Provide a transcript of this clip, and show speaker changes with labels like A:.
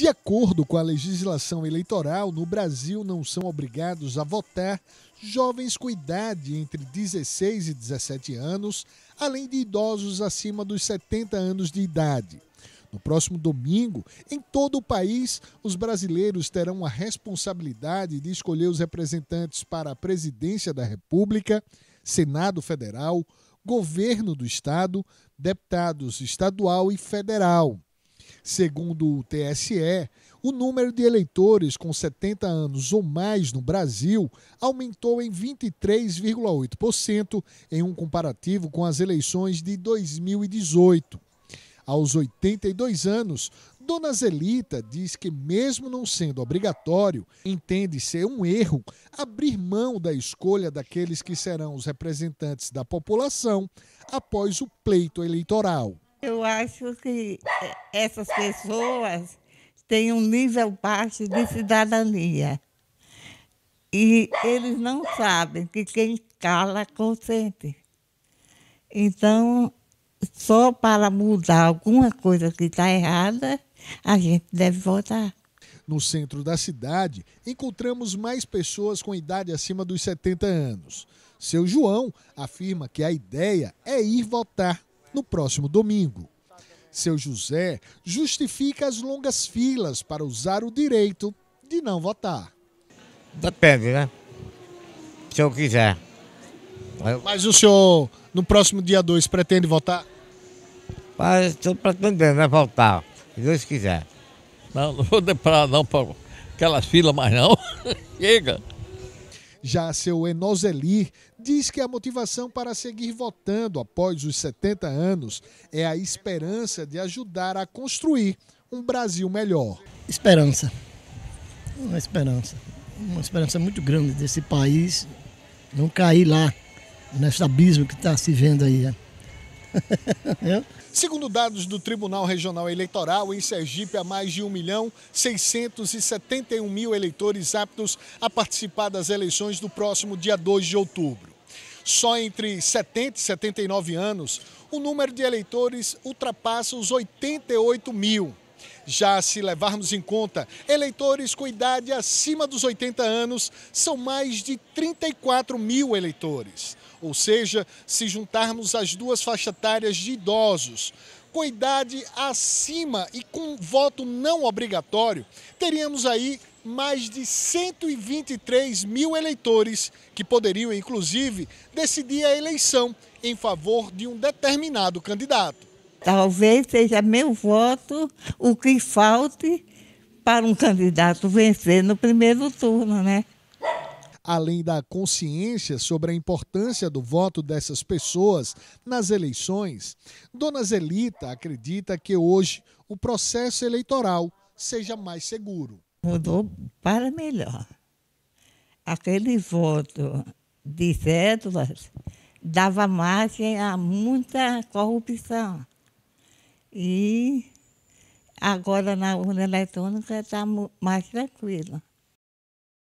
A: De acordo com a legislação eleitoral, no Brasil não são obrigados a votar jovens com idade entre 16 e 17 anos, além de idosos acima dos 70 anos de idade. No próximo domingo, em todo o país, os brasileiros terão a responsabilidade de escolher os representantes para a presidência da República, Senado Federal, Governo do Estado, deputados estadual e federal. Segundo o TSE, o número de eleitores com 70 anos ou mais no Brasil aumentou em 23,8% em um comparativo com as eleições de 2018. Aos 82 anos, Dona Zelita diz que, mesmo não sendo obrigatório, entende ser um erro abrir mão da escolha daqueles que serão os representantes da população após o pleito eleitoral.
B: Eu acho
A: que eh,
B: essas pessoas têm um nível baixo de cidadania. E eles não sabem que quem cala consente. Então, só para mudar alguma coisa que está
A: errada, a gente deve votar. No centro da cidade, encontramos mais pessoas com idade acima dos 70 anos. Seu João afirma que a ideia é ir votar no próximo domingo. Seu José justifica as longas filas para usar o direito de não votar. Depende, né? Se eu quiser. Eu... Mas o senhor, no próximo dia 2, pretende votar? Mas estou pretendendo, né? Votar. Se Deus quiser. Não, não vou deparar não, para aquelas filas mais, não. Chega. Já seu Enoseli diz que a motivação para seguir votando após os 70 anos é a esperança de ajudar a construir um Brasil melhor. Esperança. Uma esperança. Uma esperança muito grande desse país não cair lá nesse abismo que está se vendo aí. Né? Segundo dados do Tribunal Regional Eleitoral, em Sergipe há mais de 1 milhão 671 mil eleitores aptos a participar das eleições do próximo dia 2 de outubro. Só entre 70 e 79 anos, o número de eleitores ultrapassa os 88 mil. Já se levarmos em conta eleitores com idade acima dos 80 anos, são mais de 34 mil eleitores. Ou seja, se juntarmos as duas faixas etárias de idosos, com idade acima e com voto não obrigatório, teríamos aí mais de 123 mil eleitores que poderiam, inclusive, decidir a eleição em favor de um determinado candidato.
B: Talvez seja meu voto
A: o que falte para um candidato vencer no primeiro turno, né? Além da consciência sobre a importância do voto dessas pessoas nas eleições, Dona Zelita acredita que hoje o processo eleitoral seja mais seguro. Mudou para melhor.
B: Aquele voto de cédulas dava margem a muita corrupção. E agora na urna eletrônica está mais tranquila.